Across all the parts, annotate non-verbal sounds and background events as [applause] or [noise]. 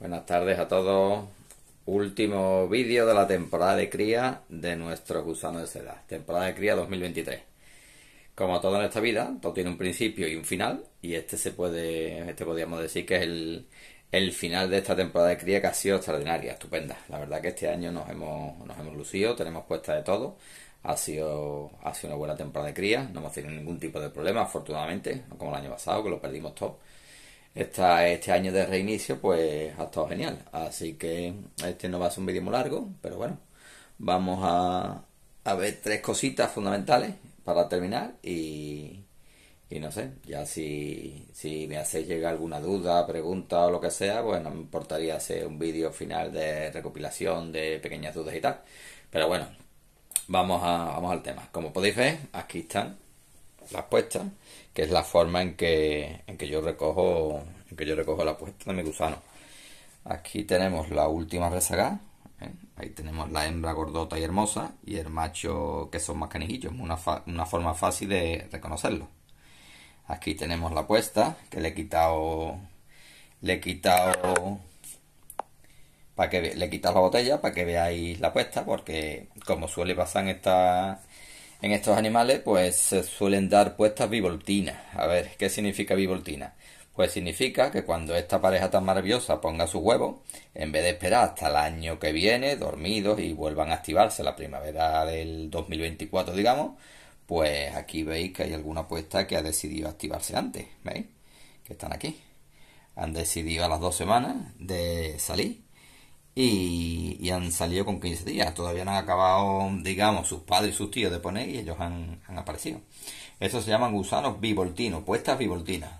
Buenas tardes a todos. Último vídeo de la temporada de cría de nuestro gusano de seda. Temporada de cría 2023. Como todo en esta vida, todo tiene un principio y un final. Y este se puede, este podríamos decir que es el, final de esta temporada de cría que ha sido extraordinaria, estupenda. La verdad que este año nos hemos, nos hemos lucido, tenemos puesta de todo. Ha sido, ha sido una buena temporada de cría, no hemos tenido ningún tipo de problema, afortunadamente, no como el año pasado, que lo perdimos todo esta, este año de reinicio pues ha estado genial. Así que este no va a ser un vídeo muy largo, pero bueno, vamos a, a ver tres cositas fundamentales para terminar y, y no sé, ya si, si me hacéis llegar alguna duda, pregunta o lo que sea, pues no me importaría hacer un vídeo final de recopilación de pequeñas dudas y tal. Pero bueno, vamos, a, vamos al tema. Como podéis ver, aquí están la apuesta que es la forma en que, en que yo recojo en que yo recojo la puesta de mi gusano. Aquí tenemos la última rezagada, ¿eh? ahí tenemos la hembra gordota y hermosa y el macho que son más canijillos, una, forma fácil de reconocerlo. Aquí tenemos la puesta, que le he quitado, le he quitado para que le la botella para que veáis la puesta porque como suele pasar en esta en estos animales, pues se suelen dar puestas bivoltinas. A ver, ¿qué significa bivoltina? Pues significa que cuando esta pareja tan maravillosa ponga su huevo, en vez de esperar hasta el año que viene, dormidos y vuelvan a activarse la primavera del 2024, digamos, pues aquí veis que hay alguna puesta que ha decidido activarse antes, ¿veis? Que están aquí. Han decidido a las dos semanas de salir y, han salido con 15 días. Todavía no han acabado, digamos, sus padres y sus tíos de poner y ellos han, aparecido. Esos se llaman gusanos bivoltinos, puestas bivoltinas.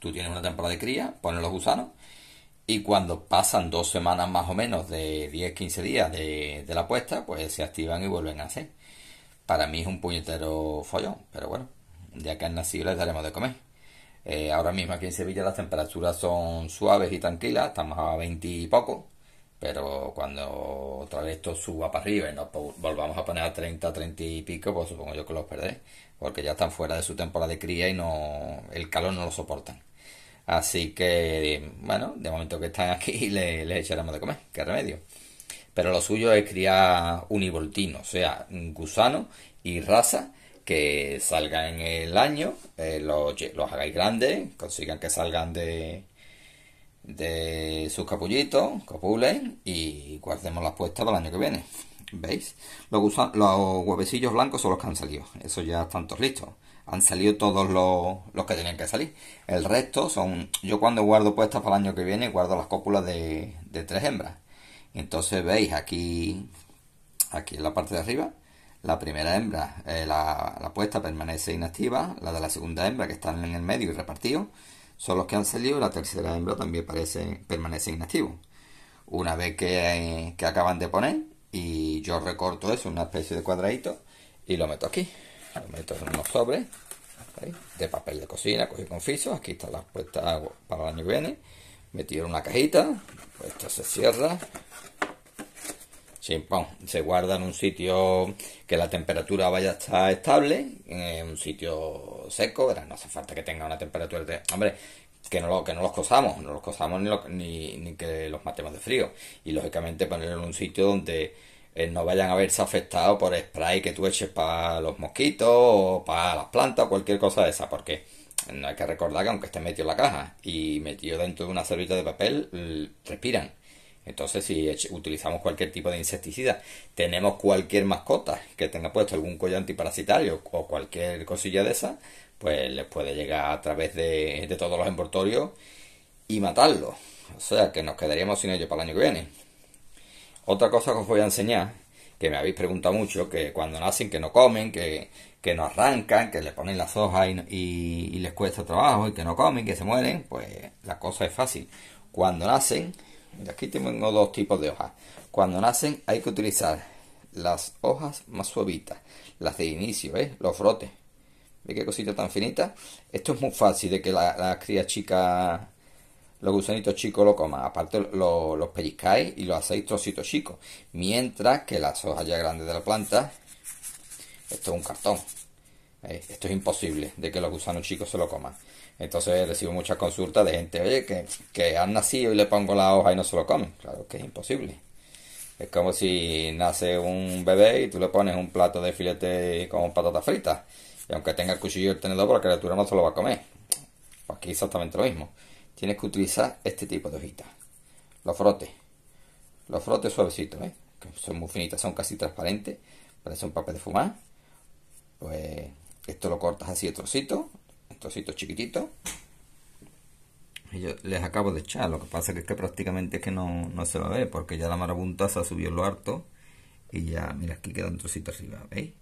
Tú tienes una temporada de cría, pones los gusanos y cuando pasan dos semanas más o menos de 10-15 días de, la puesta, pues se activan y vuelven a hacer. Para mí es un puñetero follón, pero bueno, ya que han nacido les daremos de comer. Eh, ahora mismo aquí en Sevilla las temperaturas son suaves y tranquilas, estamos a 20 y poco, pero cuando otra vez esto suba para arriba y nos volvamos a poner a 30, 30 y pico, pues supongo yo que los perdéis. Porque ya están fuera de su temporada de cría y no el calor no lo soportan. Así que, bueno, de momento que están aquí [laughs] les, echaremos de comer. ¿Qué remedio? Pero lo suyo es criar univoltino, o sea, gusano y raza que salgan en el año, eh, los hagáis grandes, consigan que salgan de de sus capullitos, capules y guardemos las puestas para el año que viene. ¿Veis? Los, huevecillos blancos son los que han salido. Eso ya están todos listos. Han salido todos los, que tenían que salir. El resto son... Yo cuando guardo puestas para el año que viene, guardo las cópulas de, tres hembras. Entonces veis aquí, aquí en la parte de arriba, la primera hembra, eh, la, puesta permanece inactiva, la de la segunda hembra que están en el medio y repartido, son los que han salido, la tercera hembra también parece, permanece inactivo. Una vez que, eh, acaban de poner, y yo recorto eso, una especie de cuadradito, y lo meto aquí. Lo meto en unos sobres de papel de cocina, cogí con fiso. Aquí está las puestas para el año que viene. Metido una cajita, pues esto se cierra, Sí, se guarda en un sitio que la temperatura vaya a estar estable, en un sitio seco, no hace falta que tenga una temperatura de... Hombre, que no, lo, que no los cosamos, no los cosamos ni, ni, que los matemos de frío. Y lógicamente ponerlo en un sitio donde eh, no vayan a verse afectados por spray que tú eches para los mosquitos o para las plantas o cualquier cosa de esa, porque no hay que recordar que aunque esté metido en la caja y metido dentro de una servilleta de papel, respiran entonces, si utilizamos cualquier tipo de insecticida, tenemos cualquier mascota que tenga puesto algún collar antiparasitario o cualquier cosilla de esa, pues les puede llegar a través de, de todos los envoltorios y matarlo. O sea, que nos quedaríamos sin ellos para el año que viene. Otra cosa que os voy a enseñar, que me habéis preguntado mucho, que cuando nacen, que no comen, que, no arrancan, que le ponen las hojas y les cuesta trabajo, y que no comen, que se mueren, pues la cosa es fácil. Cuando nacen Aquí tengo dos tipos de hojas. Cuando nacen hay que utilizar las hojas más suavitas, las de inicio, ¿eh? Los brotes. ¿Ve qué cosita tan finita? Esto es muy fácil de que la, la cría chica, los gusanitos chicos lo coman. Aparte los pellizcáis y los hacéis trocitos chicos. Mientras que las hojas ya grandes de la planta, esto es un cartón. ¿Eh? Esto es imposible de que los gusanos chicos se lo coman. Entonces recibo muchas consultas de gente, que, han nacido y le pongo la hoja y no se lo comen. Claro que es imposible. Es como si nace un bebé y tú le pones un plato de filete con patatas fritas. Y aunque tenga el cuchillo y el tenedor, la criatura no se lo va a comer. Pues aquí exactamente lo mismo. Tienes que utilizar este tipo de hojitas. Los frotes. Los frotes suavecitos, ¿eh? Que son muy finitas, son casi transparentes. Parece un papel de fumar. Pues esto lo cortas así de trocito trocito chiquitito Y yo les acabo de echar, lo que pasa que es que prácticamente es que no, se va a ver, porque ya la marabunta se ha subido lo harto y ya, mira, aquí queda un trocito arriba, ¿veis?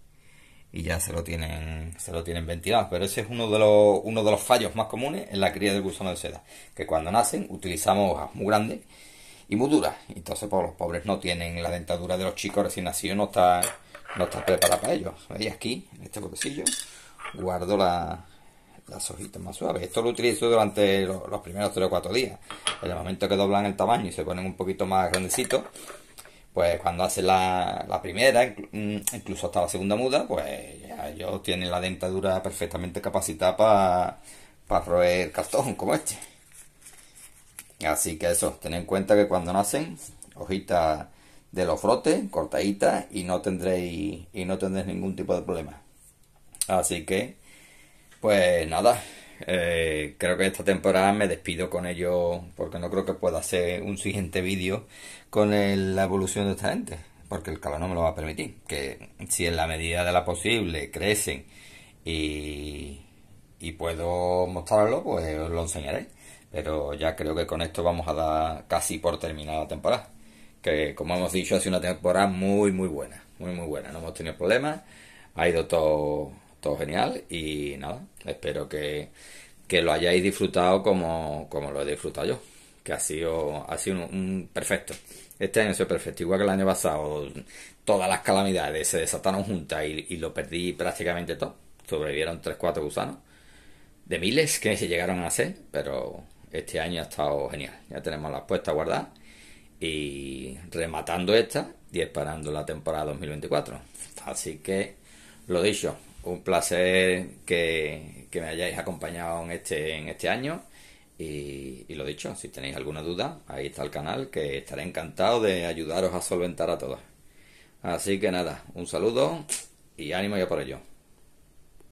Y ya se lo tienen, se lo tienen ventilado. Pero ese es uno de los, uno de los fallos más comunes en la cría del gusano de seda, que cuando nacen utilizamos hojas muy grandes y muy duras. Entonces, por pues, los pobres no tienen la dentadura de los chicos recién nacidos, no está, no está preparada para ellos. ¿Veis aquí, en este botecillo, guardo la, las hojitas más suaves. Esto lo utilizo durante los, primeros 3 o 4 días. En el momento que doblan el tamaño y se ponen un poquito más grandecitos, pues cuando hacen la, primera, mm, incluso hasta la segunda muda, pues ya ellos tienen la dentadura perfectamente capacitada para roer cartón como este. Así que eso, ten en cuenta que cuando nacen, hojitas de los frotes, cortaditas, y no tendréis, y no tendréis ningún tipo de problema. Así que pues nada, eh, creo que esta temporada me despido con ello porque no creo que pueda hacer un siguiente vídeo con la evolución de esta gente, porque el calor no me lo va a permitir. Que si en la medida de la posible crecen y, y puedo mostrarlo, pues os lo enseñaré. Pero ya creo que con esto vamos a dar casi por terminada la temporada. Que como hemos dicho, ha sido una temporada muy, muy buena. Muy, muy buena. No hemos tenido problemas. Ha ido todo todo genial y nada, espero que, lo hayáis disfrutado como, lo he disfrutado yo, que ha sido, ha sido un, perfecto. Este año ha sido perfecto, igual que el año pasado, todas las calamidades se desataron juntas y, lo perdí prácticamente todo. Sobrevivieron 3-4 gusanos de miles que se llegaron a hacer, pero este año ha estado genial. Ya tenemos las puestas guardar. y rematando esta y esperando la temporada 2024. Así que lo dicho, un placer que, que, me hayáis acompañado en este, en este año. Y, y, lo dicho, si tenéis alguna duda, ahí está el canal, que estaré encantado de ayudaros a solventar a todas. Así que nada, un saludo y ánimo ya por ello.